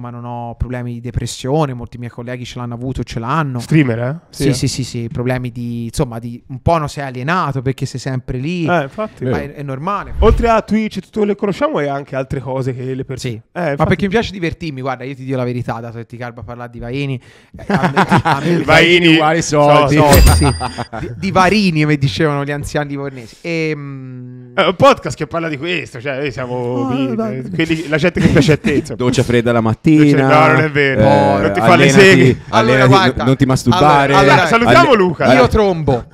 insomma non ho problemi di depressione, molti miei colleghi ce l'hanno avuto, ce l'hanno. Streamer, eh? Sì, sì, sì, sì, sì. problemi di, insomma, di un po' non sei alienato perché sei sempre lì. Eh, infatti. È, è, normale. Oltre a Twitch, tutto quello che conosciamo e anche altre cose che le persone... Sì, eh, ma perché mi piace divertirmi, guarda, io ti dico la verità, dato che ti carba a parlare di Vaini. Eh, Vaini, uguali soldi. So, so. sì. di, di Varini, come dicevano gli anziani livornesi. Ehm. È un podcast che parla di questo, cioè noi siamo no, ah, eh, quelli, la gente che piace a te. Doccia fredda la mattina. Doccia, no, non è vero. Eh, non ti fa le seghe. Allora, guarda, non ti masturbare. Allora, allora salutiamo Luca. Io trombo.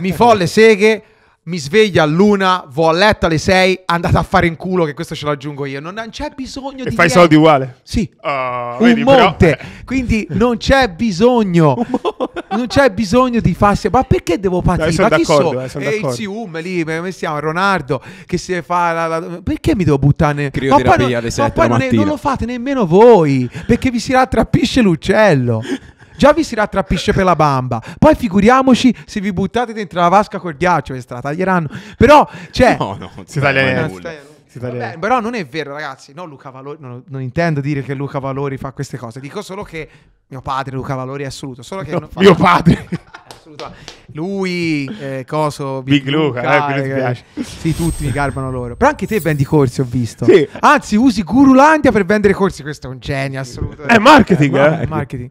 Mi fo le seghe mi sveglia a luna, vo a letto alle 6, andate a fare in culo che questo ce l'aggiungo io. Non, non c'è bisogno e di... fai i soldi uguale? Sì. Uh, un vedi, monte. Però... Quindi non c'è bisogno. non c'è bisogno di farsi... Ma perché devo partire? Dai, ma chi so? Eh, e il Sium lì, come si chiama? Ronaldo, che si fa... La, la... Perché mi devo buttare... Ma poi, non, ma poi non, non, lo fate nemmeno voi, perché vi si rattrappisce l'uccello. già vi si rattrappisce per la bamba. Poi figuriamoci se vi buttate dentro la vasca col ghiaccio, che se la taglieranno. Però, cioè... No, no, si taglia nulla. Vabbè, però non è vero, ragazzi. No, Luca Valori, non, non, intendo dire che Luca Valori fa queste cose. Dico solo che mio padre, Luca Valori, è assoluto. Solo che no, non fa mio padre. Lui, eh, Coso, Big, Big Luca, eh, Luca eh, mi Sì, tutti mi garbano loro. Però anche te vendi corsi, ho visto. Sì. Anzi, usi Gurulandia per vendere corsi. Questo è un genio assoluto. È marketing, eh, marketing. marketing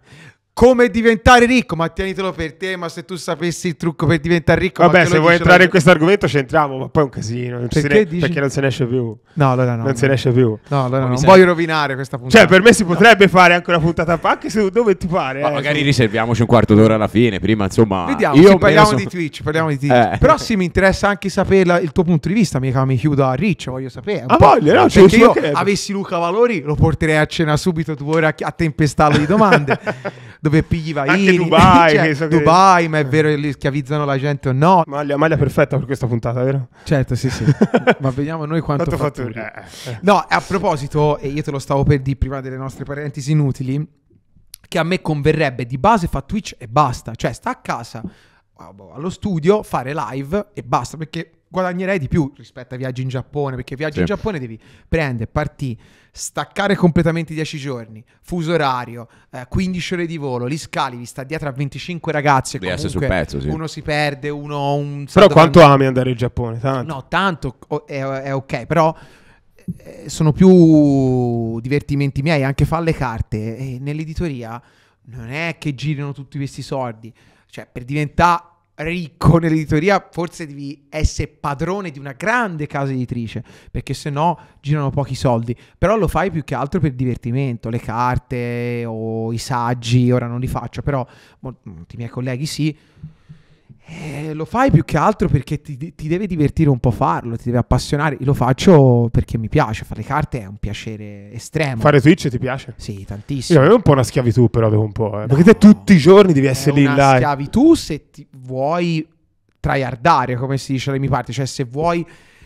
come diventare ricco, ma tienitelo per te, ma se tu sapessi il trucco per diventare ricco... Vabbè, se vuoi entrare la... in questo argomento c'entriamo, ma poi è un casino, non perché, ne... dici... perché, non se ne esce più. No, allora no. Non se ne esce più. No, allora non, non voglio rovinare questa puntata. Cioè, per me si potrebbe no. fare anche una puntata anche se dove ti pare. Ma eh, magari so. riserviamoci un quarto d'ora alla fine, prima insomma... Vediamo, io parliamo sono... di Twitch, parliamo di Twitch. Eh. Però sì, mi interessa anche sapere il tuo punto di vista, mica mi chiudo a Riccio, voglio sapere. Ah, voglio, no, cioè, io avessi Luca Valori lo porterei a cena subito tu ore a tempestarlo di domande. dove pigli vai anche cioè, Dubai cioè, so Dubai ma è vero che li schiavizzano la gente o no maglia, maglia perfetta per questa puntata vero? certo sì sì ma vediamo noi quanto, quanto fatturi, fatturi. Eh, eh, eh. no a proposito e io te lo stavo per dire prima delle nostre parentesi inutili che a me converrebbe di base fa Twitch e basta cioè sta a casa allo studio fare live e basta perché guadagnerei di più rispetto a viaggi in Giappone, perché viaggi sì. in Giappone devi prendere, partire, staccare completamente 10 giorni, fuso orario, eh, 15 ore di volo, li scali, vi sta dietro a 25 ragazzi e comunque pezzo, sì. uno si perde, uno un Però quanto quando... ami andare in Giappone? Tanto. No, tanto è, è ok, però eh, sono più divertimenti miei anche fare le carte e nell'editoria non è che girino tutti questi soldi cioè per diventare ricco nell'editoria forse devi essere padrone di una grande casa editrice perché se no girano pochi soldi però lo fai più che altro per divertimento le carte o i saggi ora non li faccio però molti miei colleghi sì eh, lo fai più che altro perché ti, ti, deve divertire un po' farlo, ti deve appassionare. lo faccio perché mi piace, fare le carte è un piacere estremo. Fare Twitch ti piace? Sì, tantissimo. Io avevo un po' una schiavitù però dopo un po', eh. no, perché te tutti i giorni devi essere lì in live. Una schiavitù se ti vuoi tryhardare, come si dice alle mie parti, cioè se vuoi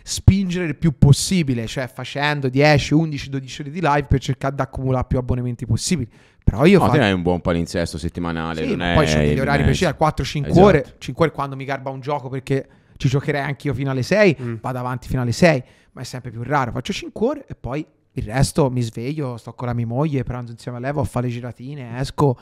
spingere il più possibile, cioè facendo 10, 11, 12 ore di live per cercare di accumulare più abbonamenti possibili. Però io Ma no, faccio... hai un buon palinsesto settimanale. Sì, non poi c'è degli orari precisi, 4-5 esatto. ore, 5 ore quando mi garba un gioco perché ci giocherei anch'io fino alle 6, mm. vado avanti fino alle 6, ma è sempre più raro. Faccio 5 ore e poi il resto mi sveglio, sto con la mia moglie, pranzo insieme a lei, vado a fare le giratine, esco,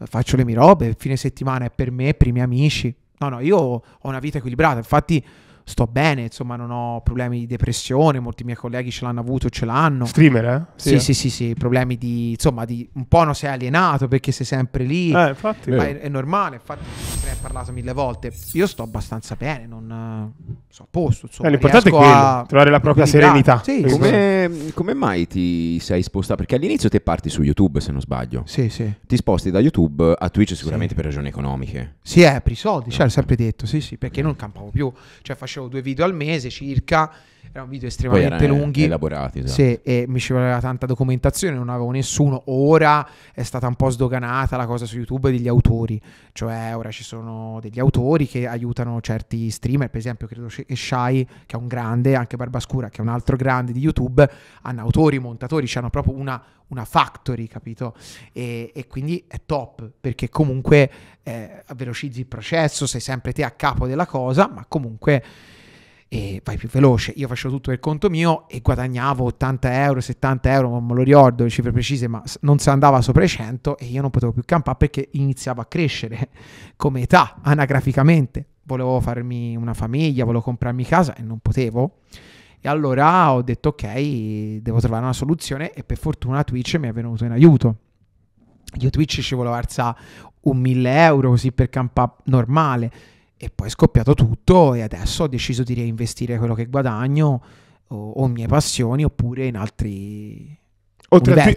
faccio le mie robe, fine settimana è per me, per i miei amici. No, no, io ho una vita equilibrata, infatti sto bene, insomma, non ho problemi di depressione, molti miei colleghi ce l'hanno avuto, ce l'hanno. Streamer, eh? Sì, sì, sì, sì, sì, problemi di, insomma, di un po' non sei alienato perché sei sempre lì. Eh, infatti. Ma è, è normale, infatti è parlato mille volte. Io sto abbastanza bene, non eh, so a posto. Insomma, eh, l'importante è quello, a... trovare la propria serenità. Sì, come, sì. come, mai ti sei spostato? Perché all'inizio te parti su YouTube, se non sbaglio. Sì, sì. Ti sposti da YouTube a Twitch sicuramente per ragioni economiche. Sì, è eh, per i soldi, cioè, l'ho sempre detto, sì, sì, perché non campavo più. Cioè facevo due video al mese circa erano video estremamente erano lunghi, elaborati, esatto. sì, e mi ci voleva tanta documentazione, non avevo nessuno. Ora è stata un po' sdoganata la cosa su YouTube degli autori, cioè ora ci sono sono degli autori che aiutano certi streamer, per esempio credo che Shai, che è un grande, anche Barbascura, che è un altro grande di YouTube, hanno autori, montatori, cioè hanno proprio una, una factory, capito? E, e, quindi è top, perché comunque eh, velocizzi il processo, sei sempre te a capo della cosa, ma comunque e vai più veloce. Io facevo tutto per conto mio e guadagnavo 80 euro, 70 euro, non me lo ricordo le cifre precise, ma non si andava sopra i 100 e io non potevo più campare perché iniziavo a crescere come età, anagraficamente. Volevo farmi una famiglia, volevo comprarmi casa e non potevo. E allora ho detto ok, devo trovare una soluzione e per fortuna Twitch mi è venuto in aiuto. Io Twitch ci volevo alzare un mille euro così per campare normale e poi è scoppiato tutto e adesso ho deciso di reinvestire quello che guadagno o, o mie passioni oppure in altri... Oltre, al,